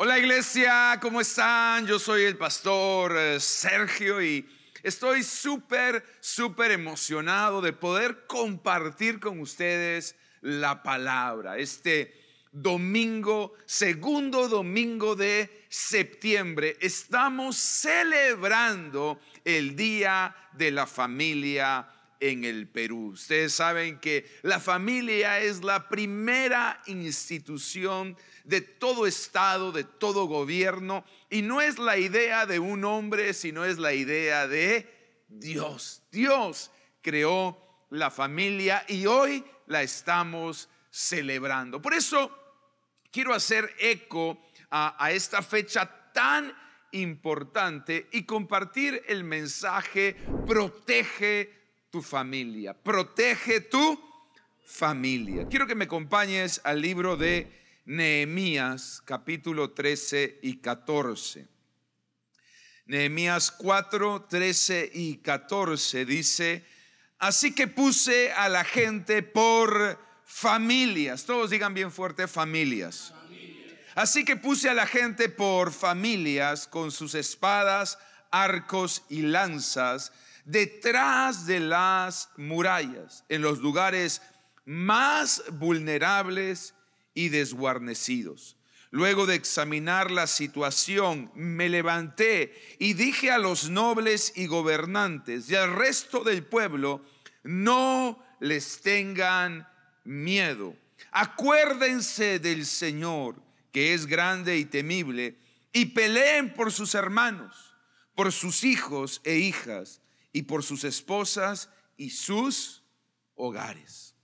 Hola iglesia, ¿cómo están? Yo soy el pastor eh, Sergio y estoy súper, súper emocionado de poder compartir con ustedes la palabra. Este domingo, segundo domingo de septiembre, estamos celebrando el Día de la Familia en el Perú. Ustedes saben que la familia es la primera institución de todo Estado, de todo gobierno, y no es la idea de un hombre, sino es la idea de Dios. Dios creó la familia y hoy la estamos celebrando. Por eso quiero hacer eco a, esta fecha tan importante y compartir el mensaje protege tu familia. Protege tu familia. Quiero que me acompañes al libro de Nehemías, capítulo 13 y 14. Nehemías 4, 13 y 14 dice, así que puse a la gente por familias, todos digan bien fuerte familias. familias. Así que puse a la gente por familias con sus espadas, arcos y lanzas detrás de las murallas, en los lugares más vulnerables y desguarnecidos. Luego de examinar la situación, me levanté y dije a los nobles y gobernantes y al resto del pueblo, no les tengan miedo. Acuérdense del Señor, que es grande y temible, y peleen por sus hermanos, por sus hijos e hijas y por sus esposas y sus hogares.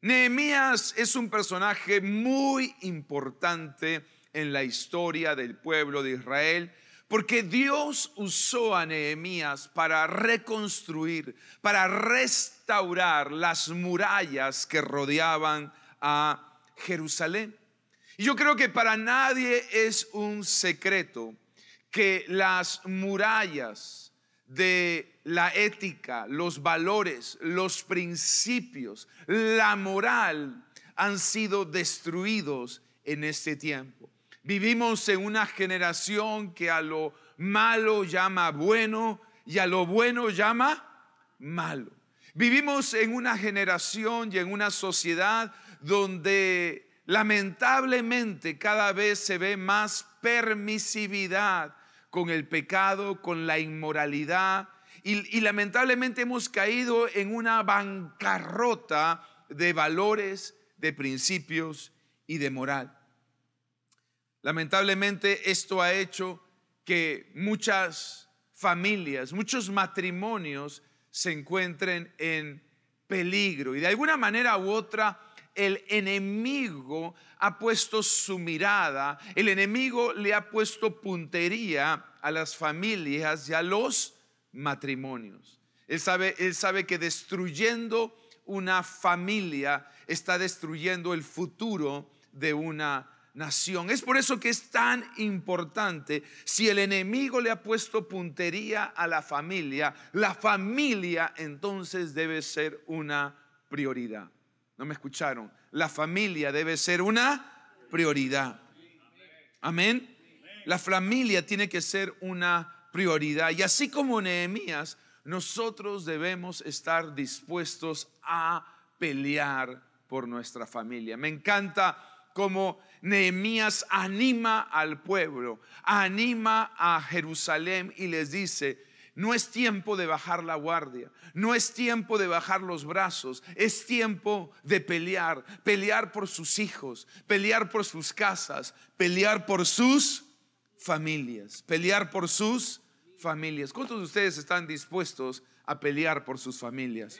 Nehemías es un personaje muy importante en la historia del pueblo de Israel porque Dios usó a Nehemías para reconstruir, para restaurar las murallas que rodeaban a Jerusalén. Y yo creo que para nadie es un secreto que las murallas de la ética, los valores, los principios, la moral han sido destruidos en este tiempo. Vivimos en una generación que a lo malo llama bueno y a lo bueno llama malo. Vivimos en una generación y en una sociedad donde lamentablemente cada vez se ve más permisividad, con el pecado, con la inmoralidad. Y, y lamentablemente hemos caído en una bancarrota de valores, de principios y de moral. Lamentablemente esto ha hecho que muchas familias, muchos matrimonios se encuentren en peligro y de alguna manera u otra el enemigo ha puesto su mirada, el enemigo le ha puesto puntería a las familias y a los matrimonios. Él sabe, él sabe que destruyendo una familia está destruyendo el futuro de una nación. Es por eso que es tan importante, si el enemigo le ha puesto puntería a la familia, la familia entonces debe ser una prioridad. No me escucharon. La familia debe ser una prioridad. Amén. La familia tiene que ser una prioridad. Y así como Nehemías, nosotros debemos estar dispuestos a pelear por nuestra familia. Me encanta cómo Nehemías anima al pueblo, anima a Jerusalén y les dice, no es tiempo de bajar la guardia, no es tiempo de bajar los brazos, es tiempo de pelear, pelear por sus hijos, pelear por sus casas, pelear por sus familias, pelear por sus familias. ¿Cuántos de ustedes están dispuestos a pelear por sus familias?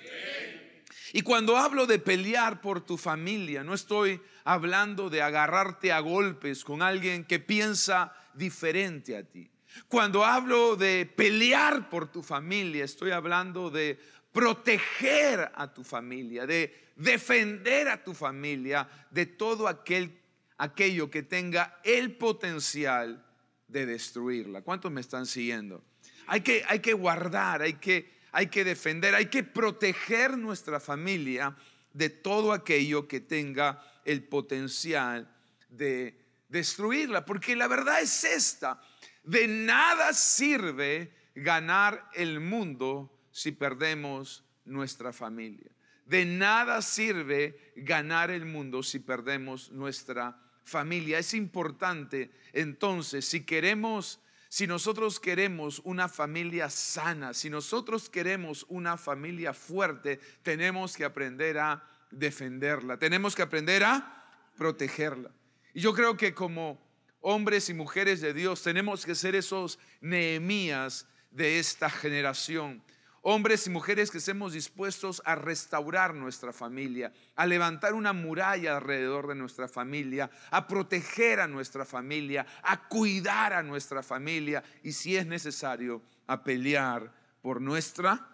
Y cuando hablo de pelear por tu familia, no estoy hablando de agarrarte a golpes con alguien que piensa diferente a ti. Cuando hablo de pelear por tu familia, estoy hablando de proteger a tu familia, de defender a tu familia de todo aquello que tenga el potencial de destruirla. ¿Cuántos me están siguiendo? Hay que, hay que guardar, hay que, hay que defender, hay que proteger nuestra familia de todo aquello que tenga el potencial de destruirla. Porque la verdad es esta, de nada sirve ganar el mundo si perdemos nuestra familia. De nada sirve ganar el mundo si perdemos nuestra familia. Es importante entonces, si queremos, si nosotros queremos una familia sana, si nosotros queremos una familia fuerte, tenemos que aprender a defenderla, tenemos que aprender a protegerla. Y yo creo que como hombres y mujeres de Dios, tenemos que ser esos Nehemías de esta generación. Hombres y mujeres que seamos dispuestos a restaurar nuestra familia, a levantar una muralla alrededor de nuestra familia, a proteger a nuestra familia, a cuidar a nuestra familia y si es necesario, a pelear por nuestra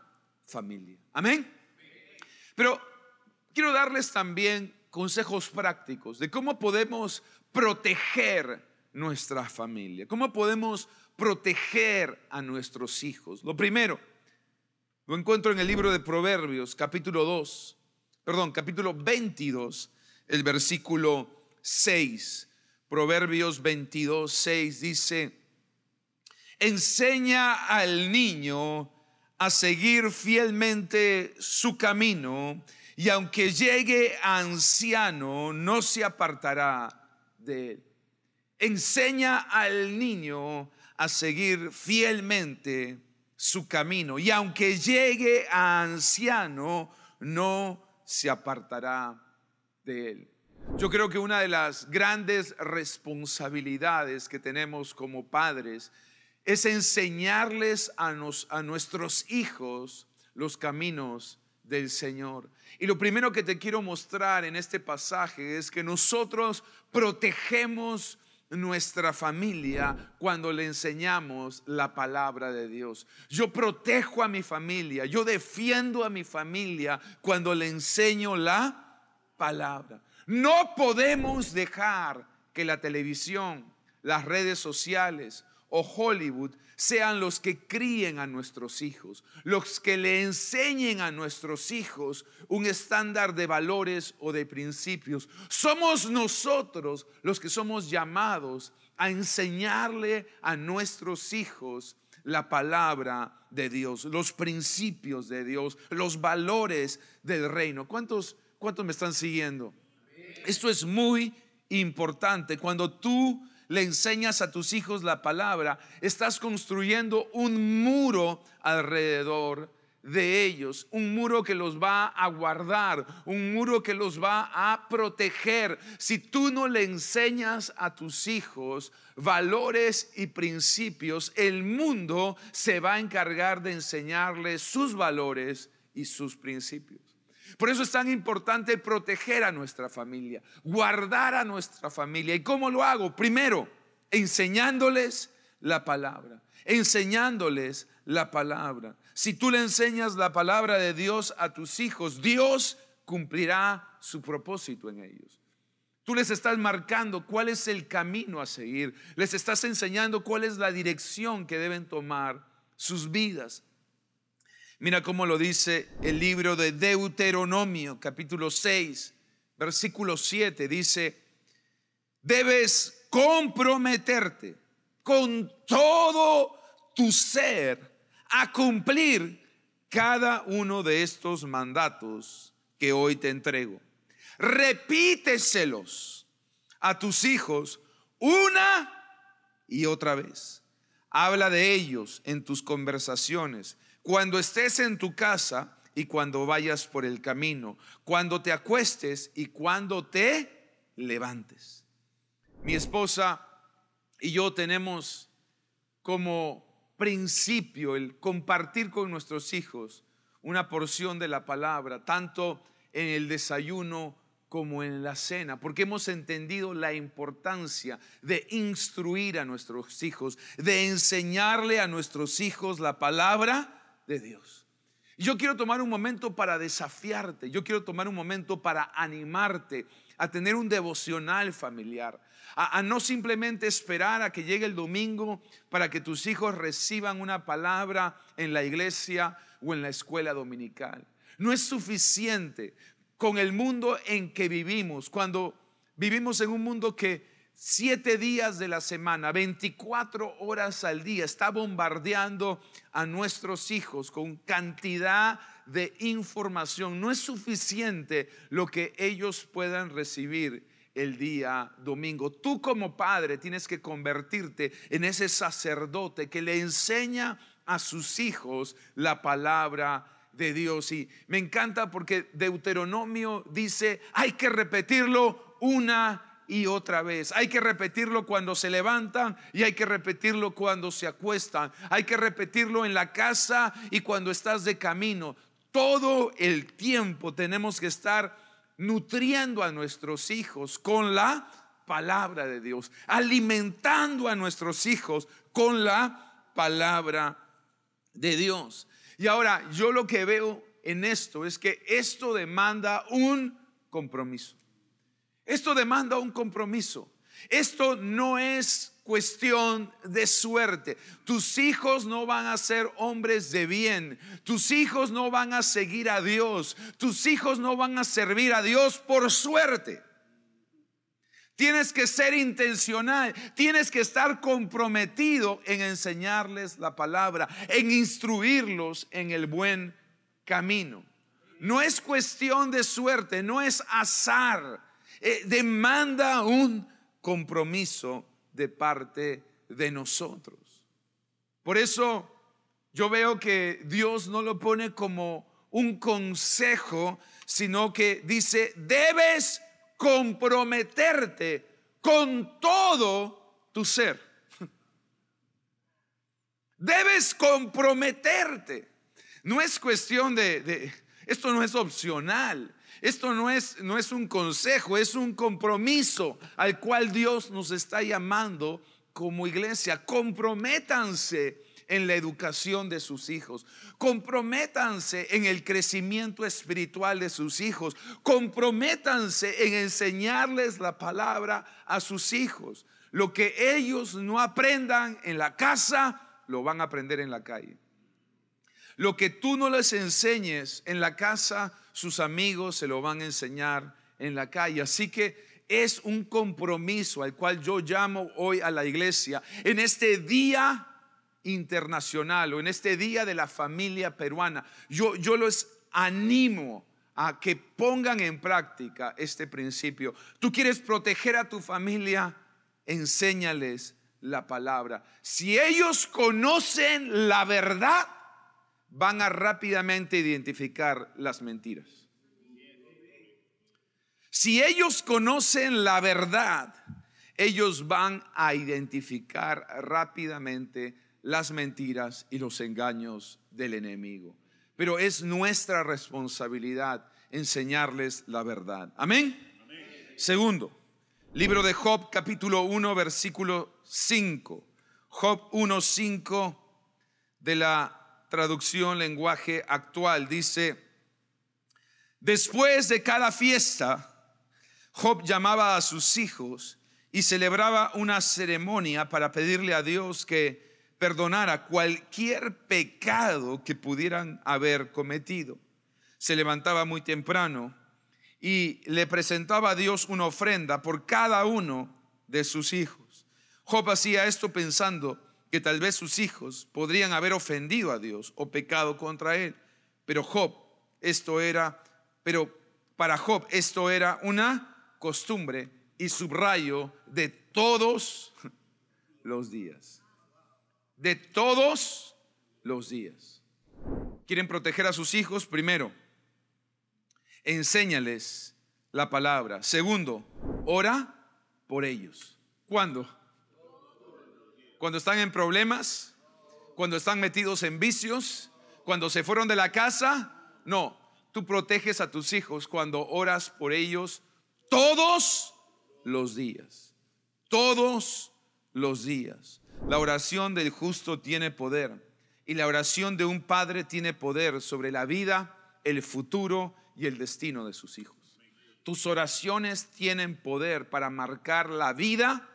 familia. Amén. Pero quiero darles también consejos prácticos de cómo podemos proteger nuestra familia? ¿Cómo podemos proteger a nuestros hijos? Lo primero, lo encuentro en el libro de Proverbios, capítulo 2, perdón, capítulo 22, el versículo 6. Proverbios 22, 6 dice, enseña al niño a seguir fielmente su camino y aunque llegue anciano no se apartará de él enseña al niño a seguir fielmente su camino y aunque llegue a anciano, no se apartará de él. Yo creo que una de las grandes responsabilidades que tenemos como padres es enseñarles a, a nuestros hijos los caminos del Señor. Y lo primero que te quiero mostrar en este pasaje es que nosotros protegemos nuestra familia cuando le enseñamos la palabra de Dios. Yo protejo a mi familia, yo defiendo a mi familia cuando le enseño la palabra. No podemos dejar que la televisión, las redes sociales, o Hollywood sean los que críen a nuestros hijos, los que le enseñen a nuestros hijos un estándar de valores o de principios. Somos nosotros los que somos llamados a enseñarle a nuestros hijos la palabra de Dios, los principios de Dios, los valores del reino. ¿Cuántos, cuántos me están siguiendo? Esto es muy importante. Cuando tú le enseñas a tus hijos la palabra, estás construyendo un muro alrededor de ellos, un muro que los va a guardar, un muro que los va a proteger. Si tú no le enseñas a tus hijos valores y principios, el mundo se va a encargar de enseñarles sus valores y sus principios. Por eso es tan importante proteger a nuestra familia, guardar a nuestra familia. ¿Y cómo lo hago? Primero, enseñándoles la palabra, enseñándoles la palabra. Si tú le enseñas la palabra de Dios a tus hijos, Dios cumplirá su propósito en ellos. Tú les estás marcando cuál es el camino a seguir, les estás enseñando cuál es la dirección que deben tomar sus vidas. Mira cómo lo dice el libro de Deuteronomio, capítulo 6, versículo 7. Dice, debes comprometerte con todo tu ser a cumplir cada uno de estos mandatos que hoy te entrego. Repíteselos a tus hijos una y otra vez. Habla de ellos en tus conversaciones cuando estés en tu casa y cuando vayas por el camino, cuando te acuestes y cuando te levantes. Mi esposa y yo tenemos como principio el compartir con nuestros hijos una porción de la palabra, tanto en el desayuno como en la cena, porque hemos entendido la importancia de instruir a nuestros hijos, de enseñarle a nuestros hijos la palabra de Dios. yo quiero tomar un momento para desafiarte, yo quiero tomar un momento para animarte a tener un devocional familiar, a, no simplemente esperar a que llegue el domingo para que tus hijos reciban una palabra en la iglesia o en la escuela dominical. No es suficiente con el mundo en que vivimos, cuando vivimos en un mundo que siete días de la semana, 24 horas al día, está bombardeando a nuestros hijos con cantidad de información. No es suficiente lo que ellos puedan recibir el día domingo. Tú como padre tienes que convertirte en ese sacerdote que le enseña a sus hijos la palabra de Dios. Y me encanta porque Deuteronomio dice, hay que repetirlo una y otra vez. Hay que repetirlo cuando se levantan y hay que repetirlo cuando se acuestan. Hay que repetirlo en la casa y cuando estás de camino. Todo el tiempo tenemos que estar nutriendo a nuestros hijos con la palabra de Dios, alimentando a nuestros hijos con la palabra de Dios. Y ahora, yo lo que veo en esto es que esto demanda un compromiso. Esto demanda un compromiso. Esto no es cuestión de suerte. Tus hijos no van a ser hombres de bien. Tus hijos no van a seguir a Dios. Tus hijos no van a servir a Dios por suerte. Tienes que ser intencional, tienes que estar comprometido en enseñarles la palabra, en instruirlos en el buen camino. No es cuestión de suerte, no es azar. Eh, demanda un compromiso de parte de nosotros. Por eso yo veo que Dios no lo pone como un consejo, sino que dice, debes comprometerte con todo tu ser. Debes comprometerte. No es cuestión de, esto no es opcional. Esto no es, no es un consejo, es un compromiso al cual Dios nos está llamando como iglesia. Comprométanse en la educación de sus hijos. Comprométanse en el crecimiento espiritual de sus hijos. Comprométanse en enseñarles la palabra a sus hijos. Lo que ellos no aprendan en la casa, lo van a aprender en la calle. Lo que tú no les enseñes en la casa, sus amigos se lo van a enseñar en la calle. Así que es un compromiso al cual yo llamo hoy a la iglesia en este día internacional o en este día de la familia peruana. Yo, yo los animo a que pongan en práctica este principio. Tú quieres proteger a tu familia, enséñales la palabra. Si ellos conocen la verdad, van a rápidamente identificar las mentiras. Si ellos conocen la verdad, ellos van a identificar rápidamente las mentiras y los engaños del enemigo. Pero es nuestra responsabilidad enseñarles la verdad. Amén. Segundo, libro de Job capítulo 1 versículo 5. Job 1, 5 de la traducción lenguaje actual. Dice, después de cada fiesta, Job llamaba a sus hijos y celebraba una ceremonia para pedirle a Dios que perdonara cualquier pecado que pudieran haber cometido. Se levantaba muy temprano y le presentaba a Dios una ofrenda por cada uno de sus hijos. Job hacía esto pensando, que tal vez sus hijos podrían haber ofendido a Dios o pecado contra él. Pero Job, esto era, pero para Job esto era una costumbre y subrayo de todos los días. De todos los días. ¿Quieren proteger a sus hijos? Primero, enséñales la palabra. Segundo, ora por ellos. ¿Cuándo? Cuando están en problemas, cuando están metidos en vicios, cuando se fueron de la casa. No, tú proteges a tus hijos cuando oras por ellos todos los días. Todos los días. La oración del justo tiene poder y la oración de un padre tiene poder sobre la vida, el futuro y el destino de sus hijos. Tus oraciones tienen poder para marcar la vida,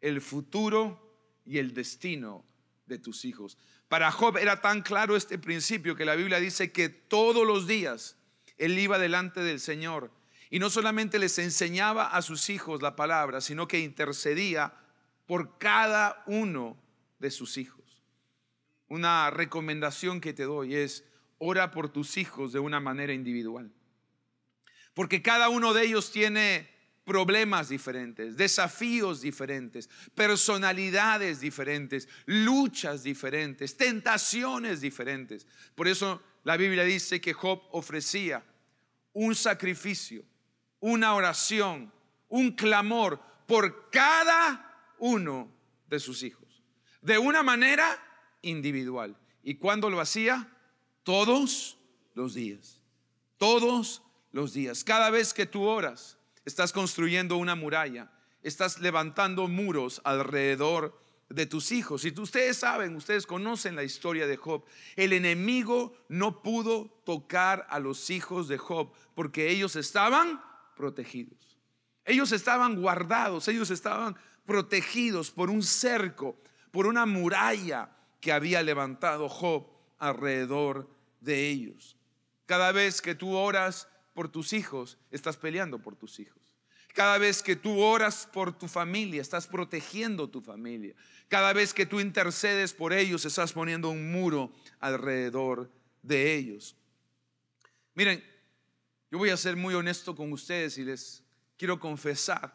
el futuro y el destino de tus hijos. Para Job era tan claro este principio que la Biblia dice que todos los días él iba delante del Señor y no solamente les enseñaba a sus hijos la palabra, sino que intercedía por cada uno de sus hijos. Una recomendación que te doy es, ora por tus hijos de una manera individual, porque cada uno de ellos tiene problemas diferentes, desafíos diferentes, personalidades diferentes, luchas diferentes, tentaciones diferentes. Por eso la Biblia dice que Job ofrecía un sacrificio, una oración, un clamor por cada uno de sus hijos, de una manera individual. ¿Y cuando lo hacía? Todos los días, todos los días. Cada vez que tú oras, estás construyendo una muralla, estás levantando muros alrededor de tus hijos. Y ustedes saben, ustedes conocen la historia de Job. El enemigo no pudo tocar a los hijos de Job porque ellos estaban protegidos. Ellos estaban guardados, ellos estaban protegidos por un cerco, por una muralla que había levantado Job alrededor de ellos. Cada vez que tú oras por tus hijos, estás peleando por tus hijos. Cada vez que tú oras por tu familia, estás protegiendo tu familia. Cada vez que tú intercedes por ellos, estás poniendo un muro alrededor de ellos. Miren, yo voy a ser muy honesto con ustedes y les quiero confesar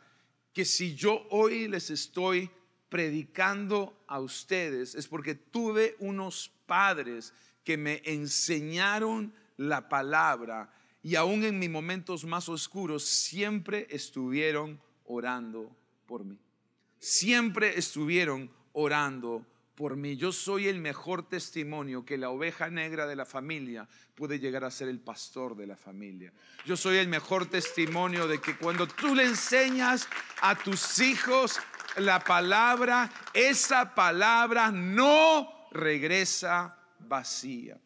que si yo hoy les estoy predicando a ustedes es porque tuve unos padres que me enseñaron la palabra y aún en mis momentos más oscuros siempre estuvieron orando por mí. Siempre estuvieron orando por mí. Yo soy el mejor testimonio que la oveja negra de la familia puede llegar a ser el pastor de la familia. Yo soy el mejor testimonio de que cuando tú le enseñas a tus hijos la palabra, esa palabra no regresa vacía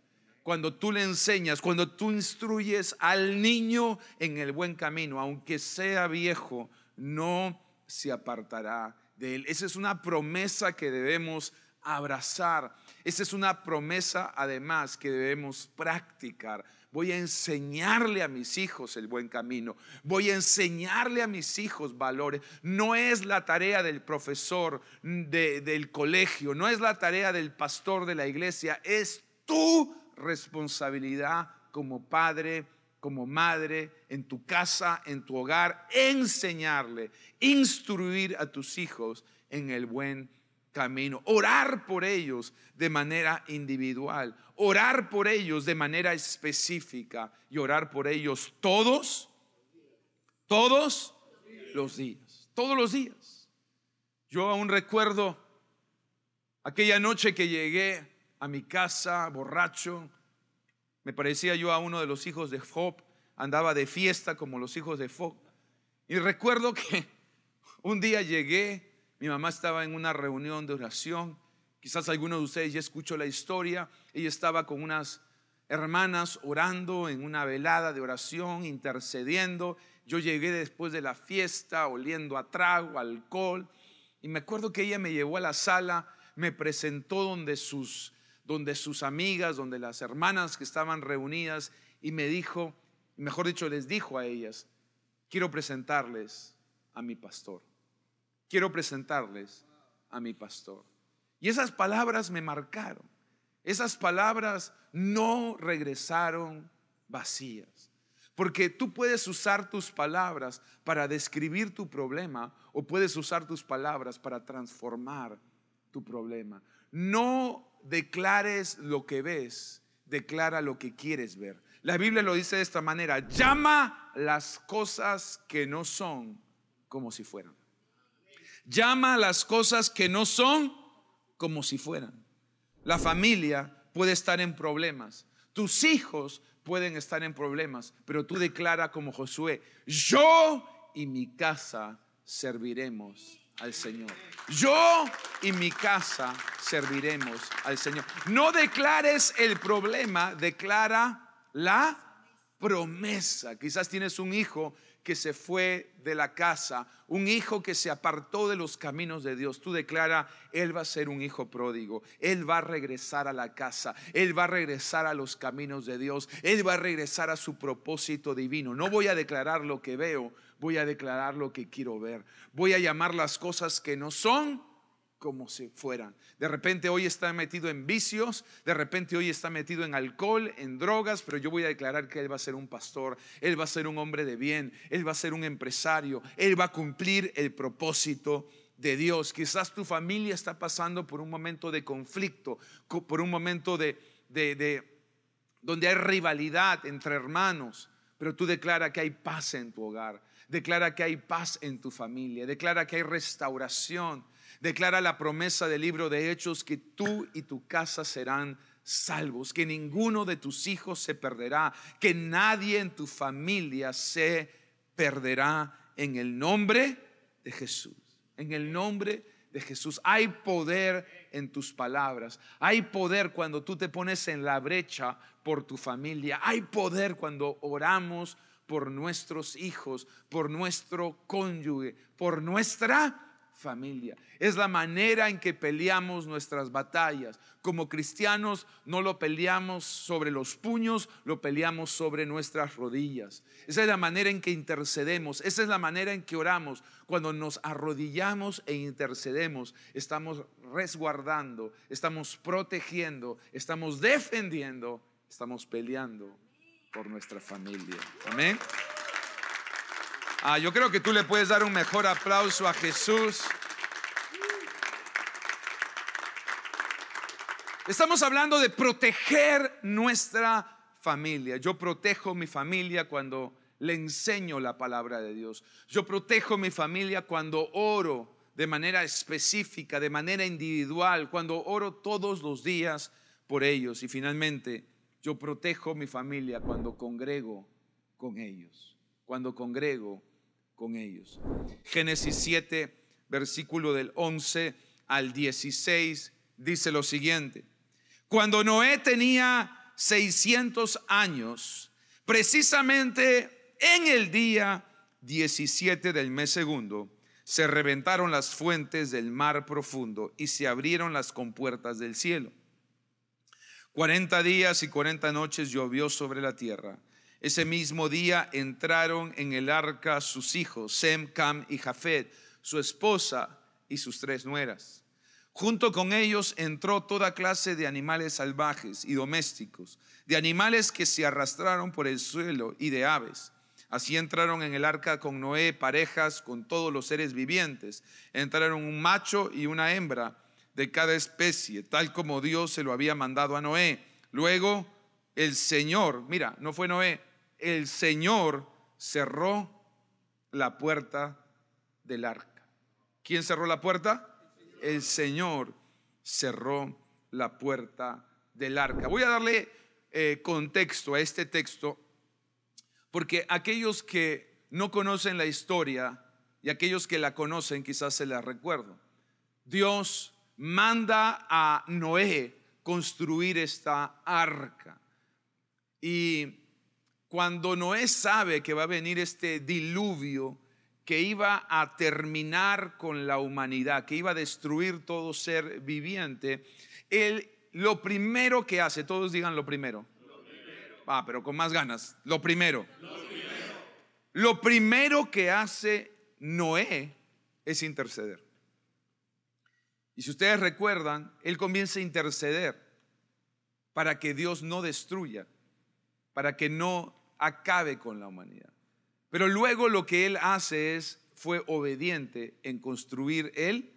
cuando tú le enseñas, cuando tú instruyes al niño en el buen camino, aunque sea viejo, no se apartará de él. Esa es una promesa que debemos abrazar. Esa es una promesa además que debemos practicar. Voy a enseñarle a mis hijos el buen camino. Voy a enseñarle a mis hijos valores. No es la tarea del profesor del colegio, no es la tarea del pastor de la iglesia, es tu responsabilidad como padre, como madre, en tu casa, en tu hogar, enseñarle, instruir a tus hijos en el buen camino, orar por ellos de manera individual, orar por ellos de manera específica y orar por ellos todos, todos los días, todos los días. Yo aún recuerdo aquella noche que llegué a mi casa borracho. Me parecía yo a uno de los hijos de Job, andaba de fiesta como los hijos de Job. Y recuerdo que un día llegué, mi mamá estaba en una reunión de oración, quizás alguno de ustedes ya escuchó la historia, ella estaba con unas hermanas orando en una velada de oración, intercediendo. Yo llegué después de la fiesta, oliendo a trago, alcohol, y me acuerdo que ella me llevó a la sala, me presentó donde sus donde sus amigas, donde las hermanas que estaban reunidas, y me dijo, mejor dicho, les dijo a ellas, quiero presentarles a mi pastor, quiero presentarles a mi pastor. Y esas palabras me marcaron, esas palabras no regresaron vacías. Porque tú puedes usar tus palabras para describir tu problema o puedes usar tus palabras para transformar tu problema. No declares lo que ves, declara lo que quieres ver. La Biblia lo dice de esta manera, llama las cosas que no son como si fueran. Llama las cosas que no son como si fueran. La familia puede estar en problemas, tus hijos pueden estar en problemas, pero tú declara como Josué, yo y mi casa serviremos al Señor. Yo y mi casa serviremos al Señor. No declares el problema, declara la promesa. Quizás tienes un hijo que se fue de la casa, un hijo que se apartó de los caminos de Dios. Tú declara, él va a ser un hijo pródigo, él va a regresar a la casa, él va a regresar a los caminos de Dios, él va a regresar a su propósito divino. No voy a declarar lo que veo, Voy a declarar lo que quiero ver. Voy a llamar las cosas que no son como si fueran. De repente hoy está metido en vicios, de repente hoy está metido en alcohol, en drogas, pero yo voy a declarar que Él va a ser un pastor, Él va a ser un hombre de bien, Él va a ser un empresario, Él va a cumplir el propósito de Dios. Quizás tu familia está pasando por un momento de conflicto, por un momento de, donde hay rivalidad entre hermanos, pero tú declara que hay paz en tu hogar Declara que hay paz en tu familia. Declara que hay restauración. Declara la promesa del libro de Hechos que tú y tu casa serán salvos, que ninguno de tus hijos se perderá, que nadie en tu familia se perderá en el nombre de Jesús. En el nombre de Jesús. Hay poder en tus palabras. Hay poder cuando tú te pones en la brecha por tu familia. Hay poder cuando oramos por nuestros hijos, por nuestro cónyuge, por nuestra familia. Es la manera en que peleamos nuestras batallas. Como cristianos no lo peleamos sobre los puños, lo peleamos sobre nuestras rodillas. Esa es la manera en que intercedemos, esa es la manera en que oramos. Cuando nos arrodillamos e intercedemos, estamos resguardando, estamos protegiendo, estamos defendiendo, estamos peleando por nuestra familia. Amén. Ah, yo creo que tú le puedes dar un mejor aplauso a Jesús. Estamos hablando de proteger nuestra familia. Yo protejo mi familia cuando le enseño la palabra de Dios. Yo protejo mi familia cuando oro de manera específica, de manera individual, cuando oro todos los días por ellos. Y finalmente, yo protejo mi familia cuando congrego con ellos, cuando congrego con ellos. Génesis 7, versículo del 11 al 16, dice lo siguiente. Cuando Noé tenía 600 años, precisamente en el día 17 del mes segundo, se reventaron las fuentes del mar profundo y se abrieron las compuertas del cielo. Cuarenta días y cuarenta noches llovió sobre la tierra. Ese mismo día entraron en el arca sus hijos, Sem, Cam y Jafet, su esposa y sus tres nueras. Junto con ellos entró toda clase de animales salvajes y domésticos, de animales que se arrastraron por el suelo y de aves. Así entraron en el arca con Noé, parejas, con todos los seres vivientes. Entraron un macho y una hembra de cada especie, tal como Dios se lo había mandado a Noé. Luego el Señor, mira, no fue Noé, el Señor cerró la puerta del arca. ¿Quién cerró la puerta? El Señor cerró la puerta del arca. Voy a darle eh, contexto a este texto, porque aquellos que no conocen la historia y aquellos que la conocen quizás se la recuerdo. Dios manda a Noé construir esta arca. Y cuando Noé sabe que va a venir este diluvio que iba a terminar con la humanidad, que iba a destruir todo ser viviente, él lo primero que hace, todos digan lo primero. Lo ah, pero con más ganas, Lo primero. Lo primero que hace Noé es interceder. Y si ustedes recuerdan, él comienza a interceder para que Dios no destruya, para que no acabe con la humanidad. Pero luego lo que él hace es, fue obediente en construir el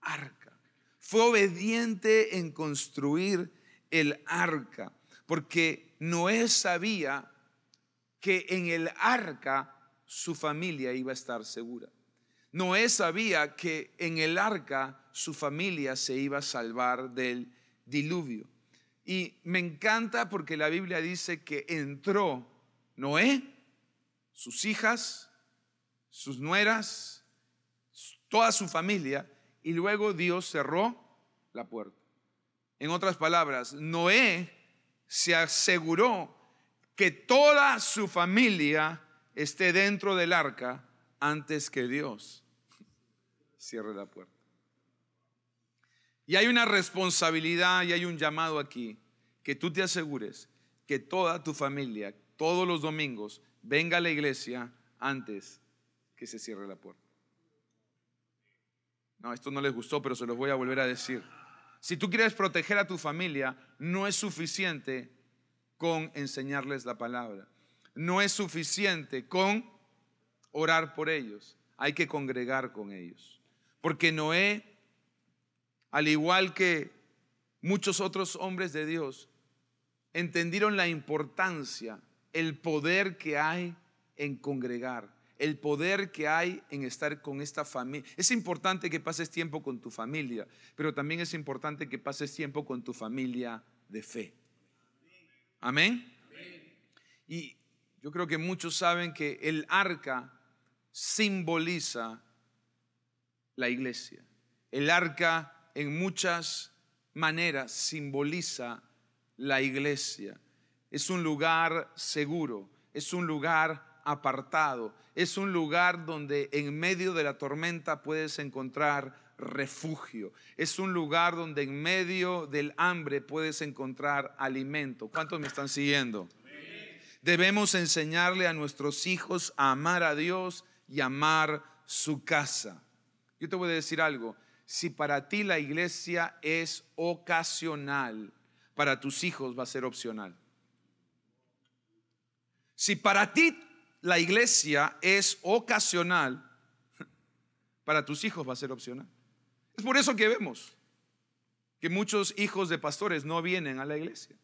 arca. Fue obediente en construir el arca, porque Noé sabía que en el arca su familia iba a estar segura. Noé sabía que en el arca su familia se iba a salvar del diluvio. Y me encanta porque la Biblia dice que entró Noé, sus hijas, sus nueras, toda su familia, y luego Dios cerró la puerta. En otras palabras, Noé se aseguró que toda su familia esté dentro del arca antes que Dios cierre la puerta. Y hay una responsabilidad y hay un llamado aquí, que tú te asegures que toda tu familia, todos los domingos, venga a la iglesia antes que se cierre la puerta. No, esto no les gustó, pero se los voy a volver a decir. Si tú quieres proteger a tu familia, no es suficiente con enseñarles la palabra. No es suficiente con orar por ellos. Hay que congregar con ellos. Porque Noé al igual que muchos otros hombres de Dios, entendieron la importancia, el poder que hay en congregar, el poder que hay en estar con esta familia. Es importante que pases tiempo con tu familia, pero también es importante que pases tiempo con tu familia de fe. Amén. Y yo creo que muchos saben que el arca simboliza la iglesia. El arca en muchas maneras simboliza la iglesia. Es un lugar seguro, es un lugar apartado, es un lugar donde en medio de la tormenta puedes encontrar refugio, es un lugar donde en medio del hambre puedes encontrar alimento. ¿Cuántos me están siguiendo? Debemos enseñarle a nuestros hijos a amar a Dios y amar su casa. Yo te voy a decir algo, si para ti la iglesia es ocasional, para tus hijos va a ser opcional. Si para ti la iglesia es ocasional, para tus hijos va a ser opcional. Es por eso que vemos que muchos hijos de pastores no vienen a la iglesia.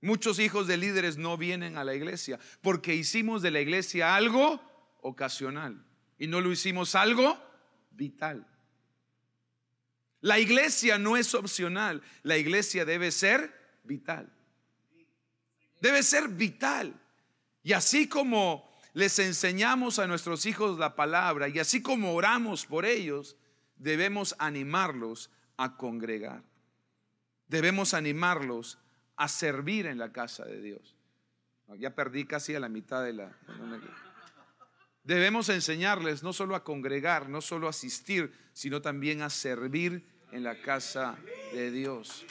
Muchos hijos de líderes no vienen a la iglesia porque hicimos de la iglesia algo ocasional y no lo hicimos algo vital. La iglesia no es opcional, la iglesia debe ser vital. Debe ser vital. Y así como les enseñamos a nuestros hijos la palabra y así como oramos por ellos, debemos animarlos a congregar. Debemos animarlos a servir en la casa de Dios. Ya perdí casi a la mitad de la... Debemos enseñarles no solo a congregar, no solo a asistir, sino también a servir en la casa de Dios.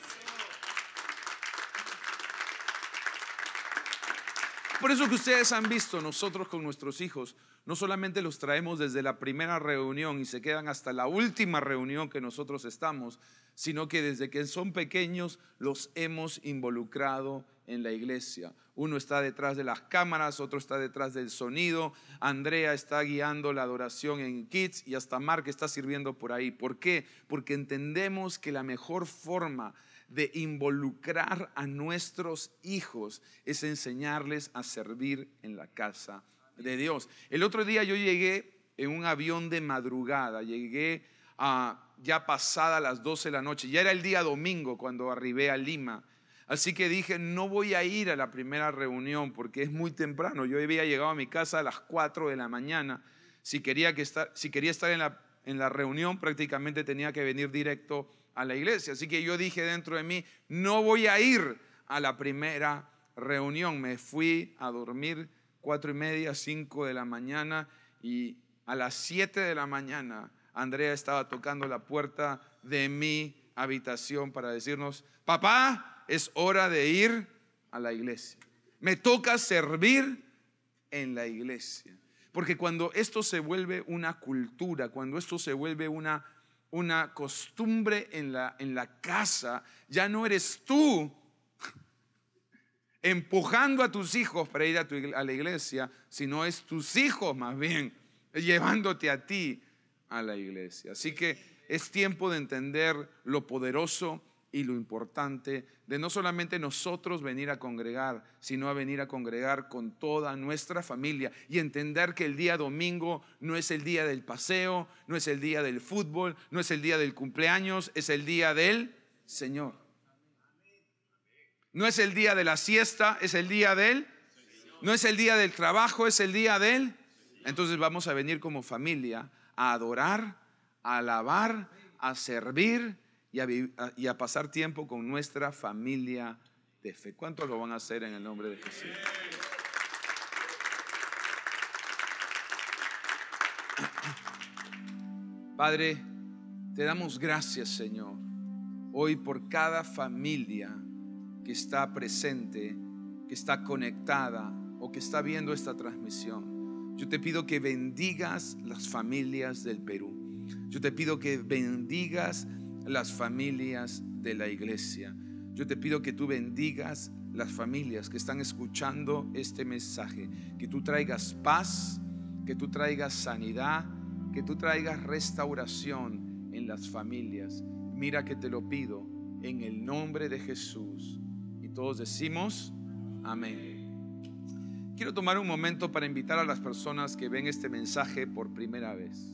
Por eso que ustedes han visto, nosotros con nuestros hijos, no solamente los traemos desde la primera reunión y se quedan hasta la última reunión que nosotros estamos, sino que desde que son pequeños los hemos involucrado en la iglesia. Uno está detrás de las cámaras, otro está detrás del sonido, Andrea está guiando la adoración en Kids y hasta Mark está sirviendo por ahí. ¿Por qué? Porque entendemos que la mejor forma de involucrar a nuestros hijos es enseñarles a servir en la casa de Dios. El otro día yo llegué en un avión de madrugada, llegué a ya pasada las 12 de la noche, ya era el día domingo cuando arribé a Lima. Así que dije, no voy a ir a la primera reunión porque es muy temprano. Yo había llegado a mi casa a las 4 de la mañana. Si quería, que estar, si quería estar en la, en la reunión, prácticamente tenía que venir directo a la iglesia. Así que yo dije dentro de mí, no voy a ir a la primera reunión. Me fui a dormir cuatro y media, cinco de la mañana y a las siete de la mañana Andrea estaba tocando la puerta de mi habitación para decirnos, papá, es hora de ir a la iglesia. Me toca servir en la iglesia. Porque cuando esto se vuelve una cultura, cuando esto se vuelve una una costumbre en la, en la casa, ya no eres tú empujando a tus hijos para ir a, a la iglesia, sino es tus hijos más bien llevándote a ti a la iglesia. Así que es tiempo de entender lo poderoso y lo importante de no solamente nosotros venir a congregar, sino a venir a congregar con toda nuestra familia y entender que el día domingo no es el día del paseo, no es el día del fútbol, no es el día del cumpleaños, es el día del Señor. No es el día de la siesta, es el día del... No es el día del trabajo, es el día del... Entonces vamos a venir como familia a adorar, a alabar, a servir y a, pasar tiempo con nuestra familia de fe. ¿Cuántos lo van a hacer en el nombre de Jesús? Padre, te damos gracias, Señor, hoy por cada familia que está presente, que está conectada o que está viendo esta transmisión. Yo te pido que bendigas las familias del Perú. Yo te pido que bendigas las familias de la iglesia. Yo te pido que tú bendigas las familias que están escuchando este mensaje, que tú traigas paz, que tú traigas sanidad, que tú traigas restauración en las familias. Mira que te lo pido en el nombre de Jesús. Y todos decimos, amén. Quiero tomar un momento para invitar a las personas que ven este mensaje por primera vez.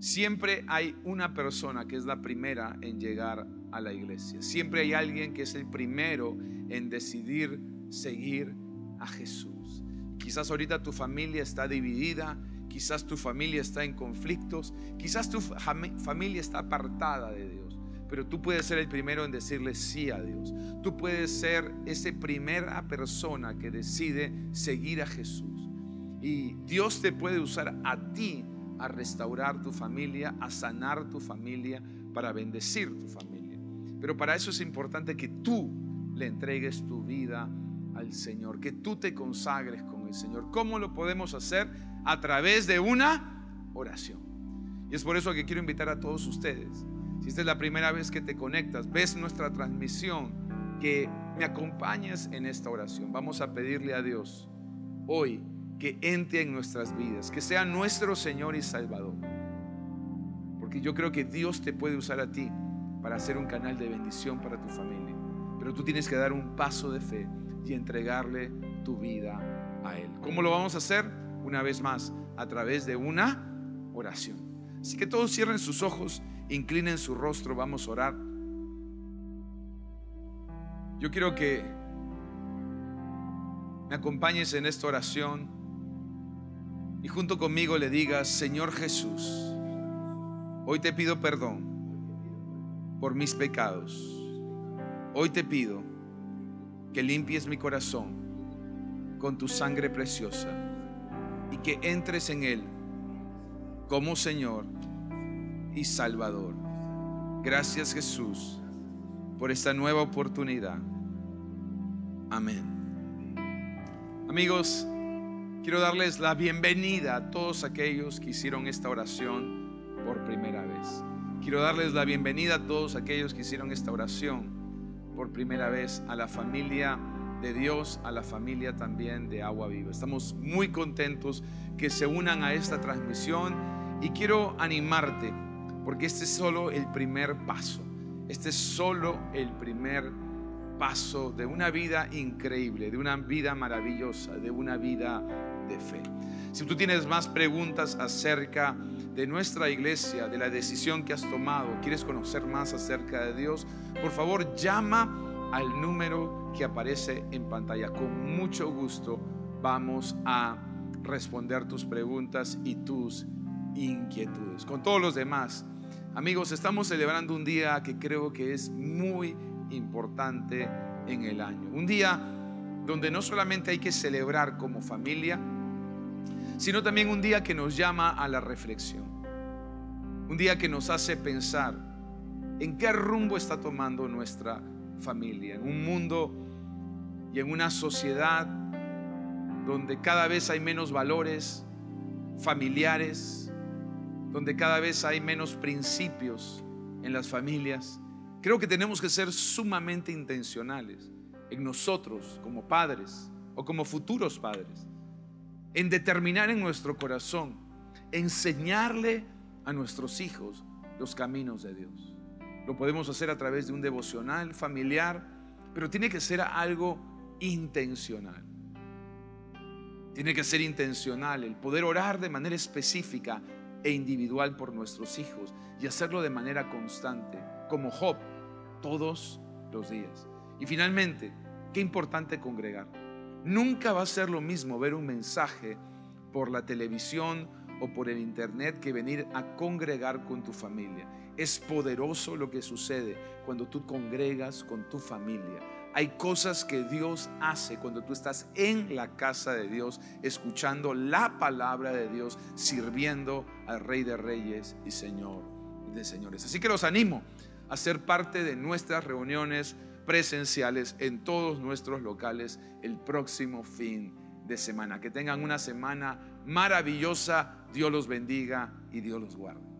Siempre hay una persona que es la primera en llegar a la iglesia. Siempre hay alguien que es el primero en decidir seguir a Jesús. Quizás ahorita tu familia está dividida, quizás tu familia está en conflictos, quizás tu familia está apartada de Dios, pero tú puedes ser el primero en decirle sí a Dios. Tú puedes ser esa primera persona que decide seguir a Jesús. Y Dios te puede usar a ti a restaurar tu familia, a sanar tu familia, para bendecir tu familia. Pero para eso es importante que tú le entregues tu vida al Señor, que tú te consagres con el Señor. ¿Cómo lo podemos hacer? A través de una oración. Y es por eso que quiero invitar a todos ustedes. Si esta es la primera vez que te conectas, ves nuestra transmisión, que me acompañes en esta oración. Vamos a pedirle a Dios hoy que entre en nuestras vidas, que sea nuestro Señor y Salvador. Porque yo creo que Dios te puede usar a ti para hacer un canal de bendición para tu familia. Pero tú tienes que dar un paso de fe y entregarle tu vida a Él. ¿Cómo lo vamos a hacer? Una vez más, a través de una oración. Así que todos cierren sus ojos, inclinen su rostro, vamos a orar. Yo quiero que me acompañes en esta oración y junto conmigo le digas, Señor Jesús, hoy te pido perdón por mis pecados. Hoy te pido que limpies mi corazón con tu sangre preciosa y que entres en él como Señor y Salvador. Gracias Jesús por esta nueva oportunidad. Amén. Amigos, Quiero darles la bienvenida a todos aquellos que hicieron esta oración por primera vez. Quiero darles la bienvenida a todos aquellos que hicieron esta oración por primera vez a la familia de Dios, a la familia también de Agua Viva. Estamos muy contentos que se unan a esta transmisión y quiero animarte porque este es solo el primer paso. Este es solo el primer paso paso de una vida increíble, de una vida maravillosa, de una vida de fe. Si tú tienes más preguntas acerca de nuestra iglesia, de la decisión que has tomado, quieres conocer más acerca de Dios, por favor llama al número que aparece en pantalla. Con mucho gusto vamos a responder tus preguntas y tus inquietudes. Con todos los demás, amigos, estamos celebrando un día que creo que es muy importante en el año. Un día donde no solamente hay que celebrar como familia, sino también un día que nos llama a la reflexión. Un día que nos hace pensar en qué rumbo está tomando nuestra familia, en un mundo y en una sociedad donde cada vez hay menos valores familiares, donde cada vez hay menos principios en las familias Creo que tenemos que ser sumamente intencionales en nosotros como padres o como futuros padres, en determinar en nuestro corazón, enseñarle a nuestros hijos los caminos de Dios. Lo podemos hacer a través de un devocional familiar, pero tiene que ser algo intencional. Tiene que ser intencional el poder orar de manera específica e individual por nuestros hijos y hacerlo de manera constante, como Job todos los días. Y finalmente, qué importante congregar. Nunca va a ser lo mismo ver un mensaje por la televisión o por el internet que venir a congregar con tu familia. Es poderoso lo que sucede cuando tú congregas con tu familia. Hay cosas que Dios hace cuando tú estás en la casa de Dios, escuchando la palabra de Dios, sirviendo al Rey de Reyes y Señor de Señores. Así que los animo a ser parte de nuestras reuniones presenciales en todos nuestros locales el próximo fin de semana. Que tengan una semana maravillosa. Dios los bendiga y Dios los guarde.